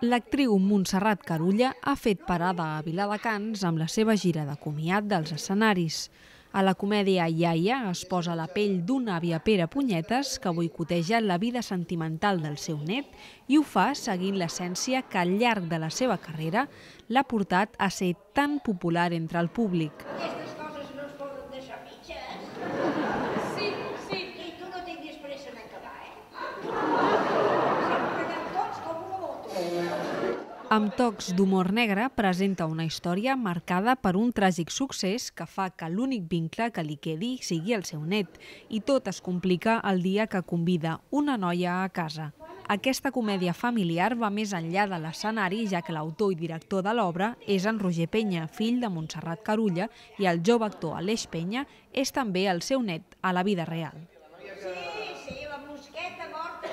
L'actriu Montserrat Carulla ha fet parada a Viladecans amb la seva gira de comiat dels escenaris. A la comèdia Iaia es posa la pell d'una àvia Pere Punyetes que boicoteja la vida sentimental del seu net i ho fa seguint l'essència que al llarg de la seva carrera l'ha portat a ser tan popular entre el públic. amb tocs d'humor negre, presenta una història marcada per un tràgic succés que fa que l'únic vincle que li quedi sigui el seu net, i tot es complica el dia que convida una noia a casa. Aquesta comèdia familiar va més enllà de l'escenari, ja que l'autor i director de l'obra és en Roger Penya, fill de Montserrat Carulla, i el jove actor Aleix Penya és també el seu net a la vida real. Sí, sí, la mosqueta morta